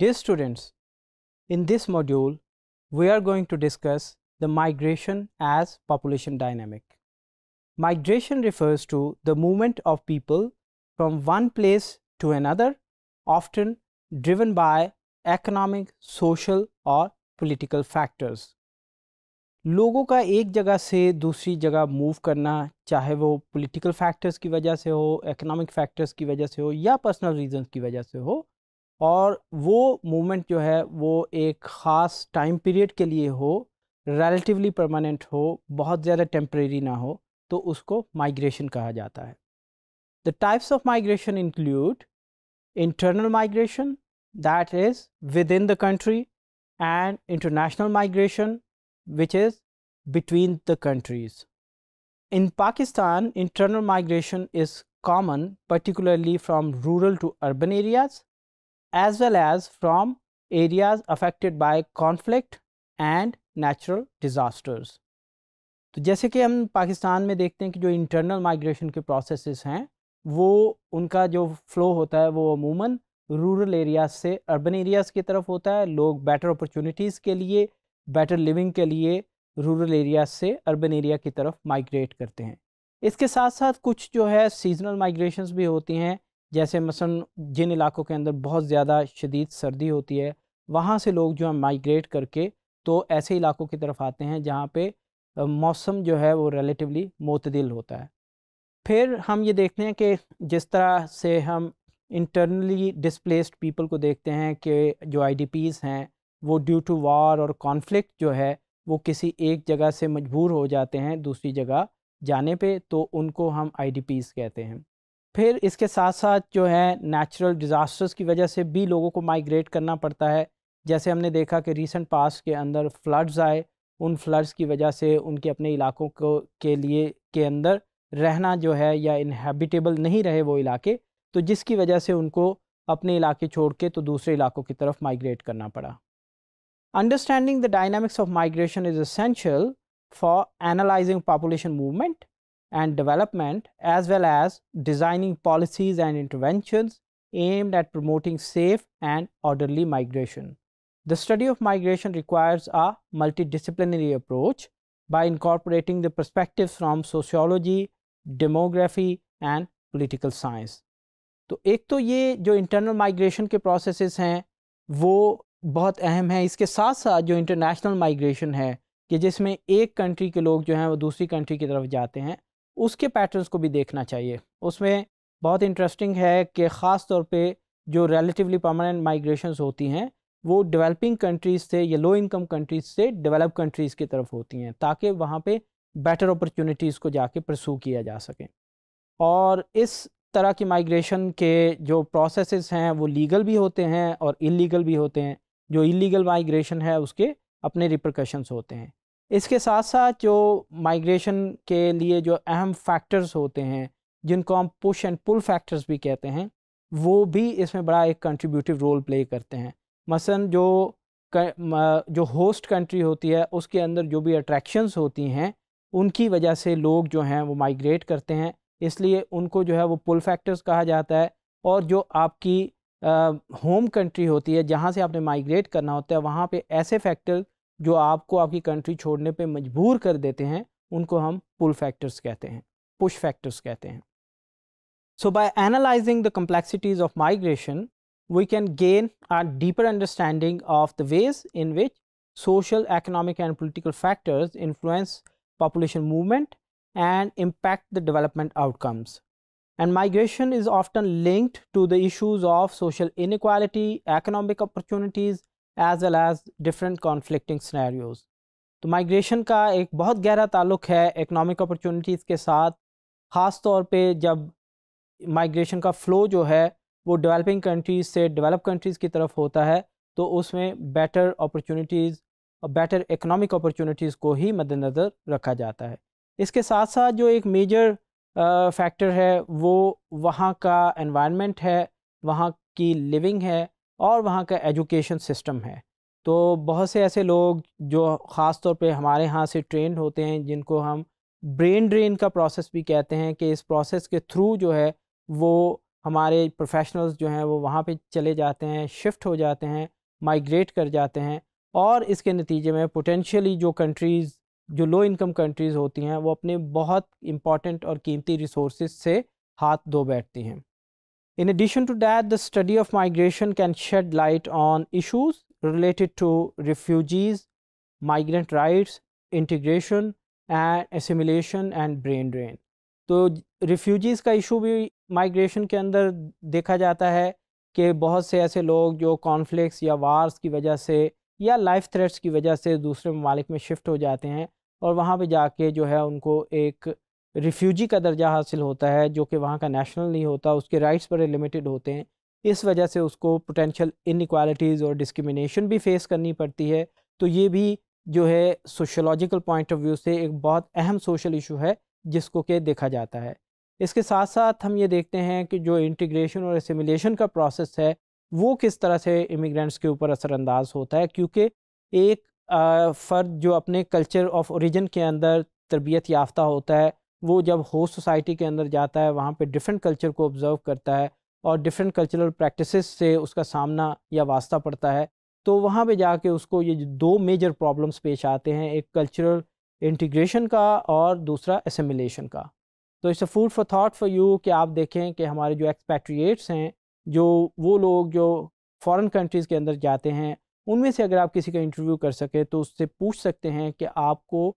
Dear students, in this module, we are going to discuss the migration as population dynamic. Migration refers to the movement of people from one place to another, often driven by economic, social or political factors. लोगों का एक जगह से दूसरी जगह move करना चाहे वो पॉलिटिकल फैक्टर्स की वजह से हो, इकोनॉमिक फैक्टर्स की वजह से हो या पर्सनल रीजंस की वजह से हो, और वो मूवमेंट जो है वो एक ख़ास टाइम पीरियड के लिए हो रेलेटिवली परमानेंट हो बहुत ज़्यादा टेम्प्रेरी ना हो तो उसको माइग्रेशन कहा जाता है the types of migration include internal migration that is within the country and international migration which is between the countries इन Pakistan internal migration is common particularly from rural to urban areas as well as from areas affected by conflict and natural disasters. तो जैसे कि हम पाकिस्तान में देखते हैं कि जो इंटरनल माइग्रेशन के प्रोसेसेस हैं वो उनका जो फ्लो होता है वो अमूमन रूरल एरियाज से अर्बन एरियाज की तरफ होता है लोग बेटर अपॉर्चुनिटीज़ के लिए बेटर लिविंग के लिए रूरल एरियाज से अर्बन एरिया की तरफ माइग्रेट करते हैं इसके साथ साथ कुछ जो है सीजनल माइग्रेशंस भी होती हैं जैसे मसलन जिन इलाकों के अंदर बहुत ज़्यादा शदीद सर्दी होती है वहाँ से लोग जो है माइग्रेट करके तो ऐसे इलाकों की तरफ आते हैं जहाँ पे मौसम जो है वो रिलेटिवली मतदिल होता है फिर हम ये देखते हैं कि जिस तरह से हम इंटरनली डिसप्लेसड पीपल को देखते हैं कि जो आई हैं वो ड्यू टू वार और कॉन्फ्लिक्ट जो है वो किसी एक जगह से मजबूर हो जाते हैं दूसरी जगह जाने पे तो उनको हम आई कहते हैं फिर इसके साथ साथ जो है नेचुरल डिज़ास्टर्स की वजह से भी लोगों को माइग्रेट करना पड़ता है जैसे हमने देखा कि रिसेंट पास के अंदर फ्लड्स आए उन फ्लड्स की वजह से उनके अपने इलाकों को के लिए के अंदर रहना जो है या इनहेबिटेबल नहीं रहे वो इलाके तो जिसकी वजह से उनको अपने इलाके छोड़ के तो दूसरे इलाकों की तरफ माइग्रेट करना पड़ा understanding the dynamics of migration is essential for analysing population movement and development as well as designing policies and interventions aimed at promoting safe and orderly migration. The study of migration requires a multidisciplinary approach by incorporating the perspectives from sociology, demography and political science. तो एक तो ये जो internal migration के processes हैं वो बहुत अहम है इसके साथ साथ जो इंटरनेशनल माइग्रेशन है कि जिसमें एक कंट्री के लोग जो हैं वो दूसरी कंट्री की तरफ जाते हैं उसके पैटर्न्स को भी देखना चाहिए उसमें बहुत इंटरेस्टिंग है कि ख़ास तौर पे जो रिलेटिवली परमानेंट माइग्रेशन होती हैं वो डेवलपिंग कंट्रीज़ से या लो इनकम कंट्रीज़ से डेवलप कंट्रीज़ की तरफ होती हैं ताकि वहाँ पे बेटर अपॉर्चुनिटीज़ को जाके प्रसू किया जा सके और इस तरह की माइग्रेशन के जो प्रोसेस हैं वो लीगल भी होते हैं और इलीगल भी होते हैं जो इलीगल माइग्रेशन है उसके अपने रिप्रिकॉशंस होते हैं इसके साथ साथ जो माइग्रेशन के लिए जो अहम फैक्टर्स होते हैं जिनको हम पुश एंड पुल फैक्टर्स भी कहते हैं वो भी इसमें बड़ा एक कंट्रीब्यूटिव रोल प्ले करते हैं मसलन जो जो होस्ट कंट्री होती है उसके अंदर जो भी अट्रैक्शंस होती हैं उनकी वजह से लोग जो हैं वो माइग्रेट करते हैं इसलिए उनको जो है वो पुल फैक्टर्स कहा जाता है और जो आपकी होम कंट्री होती है जहाँ से आपने माइग्रेट करना होता है वहाँ पे ऐसे फैक्टर्स जो आपको आपकी कंट्री छोड़ने पे मजबूर कर देते हैं उनको हम पुल फैक्टर्स कहते हैं पुश फैक्टर्स कहते हैं so by analysing the complexities of migration we can gain a deeper understanding of the ways in which social economic and political factors influence population movement and impact the development outcomes and migration is often linked to the issues of social inequality economic opportunities as well as different conflicting scenarios तो migration का एक बहुत गहरा ताल्लुक है economic opportunities के साथ ख़ास तौर पे जब माइग्रेशन का फ़्लो जो है वो डेवलपिंग कंट्रीज़ से डेवलप कंट्रीज़ की तरफ होता है तो उसमें बेटर अपॉर्चुनिटीज़ और बेटर इकनॉमिक अपॉर्चुनिटीज़ को ही मद्दनज़र रखा जाता है इसके साथ साथ जो एक मेजर फैक्टर है वो वहाँ का एनवायरनमेंट है वहाँ की लिविंग है और वहाँ का एजुकेशन सिस्टम है तो बहुत से ऐसे लोग जो ख़ास तौर पे हमारे यहाँ से ट्रेंड होते हैं जिनको हम ब्रेन ड्रेन का प्रोसेस भी कहते हैं कि इस प्रोसेस के थ्रू जो है वो हमारे प्रोफेशनल्स जो हैं वो वहाँ पे चले जाते हैं शिफ्ट हो जाते हैं माइग्रेट कर जाते हैं और इसके नतीजे में पोटेंशियली जो कंट्रीज़ जो लो इनकम कंट्रीज़ होती हैं वो अपने बहुत इम्पॉर्टेंट और कीमती रिसोर्स से हाथ धो बैठती हैं In addition to that, the study of migration can shed light on issues related to refugees, migrant rights, integration and assimilation and brain drain. तो refugees का issue भी migration के अंदर देखा जाता है कि बहुत से ऐसे लोग जो conflicts या wars की वजह से या life threats की वजह से दूसरे ममालिक में shift हो जाते हैं और वहाँ पे जाके जो है उनको एक रिफ्यूजी का दर्जा हासिल होता है जो कि वहाँ का नेशनल नहीं होता उसके राइट्स बड़े लिमिटेड होते हैं इस वजह से उसको पोटेंशियल इनक्वालिटीज़ और डिस्क्रिमिनेशन भी फेस करनी पड़ती है तो ये भी जो है सोशोलॉजिकल पॉइंट ऑफ व्यू से एक बहुत अहम सोशल इशू है जिसको के देखा जाता है इसके साथ साथ हम ये देखते हैं कि जो इंटीग्रेशन और एसिमिलेशन का प्रोसेस है वो किस तरह से इमिग्रेंट्स के ऊपर असरानंदाज होता है क्योंकि एक फ़र्द जो अपने कल्चर ऑफ ओरिजिन के अंदर तरबियत याफ्ता होता है वो जब होस्ट सोसाइटी के अंदर जाता है वहाँ पे डिफरेंट कल्चर को ऑब्ज़र्व करता है और डिफरेंट कल्चरल प्रैक्टिसेस से उसका सामना या वास्ता पड़ता है तो वहाँ पे जाके उसको ये दो मेजर प्रॉब्लम्स पेश आते हैं एक कल्चरल इंटीग्रेशन का और दूसरा असमिलेशन का तो it's a food for thought for you कि आप देखें कि हमारे जो एक्सपैट्रिएट्स हैं जो वो लोग जो फॉरेन कंट्रीज़ के अंदर जाते हैं उनमें से अगर आप किसी का इंटरव्यू कर सकें तो उससे पूछ सकते हैं कि आपको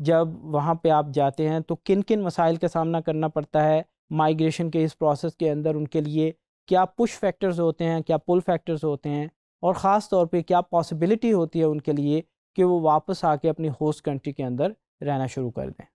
जब वहाँ पे आप जाते हैं तो किन किन मसाइल का सामना करना पड़ता है माइग्रेशन के इस प्रोसेस के अंदर उनके लिए क्या पुश फैक्टर्स होते हैं क्या पुल फैक्टर्स होते हैं और ख़ास तौर पे क्या पॉसिबिलिटी होती है उनके लिए कि वो वापस आके अपनी होस्ट कंट्री के अंदर रहना शुरू कर दें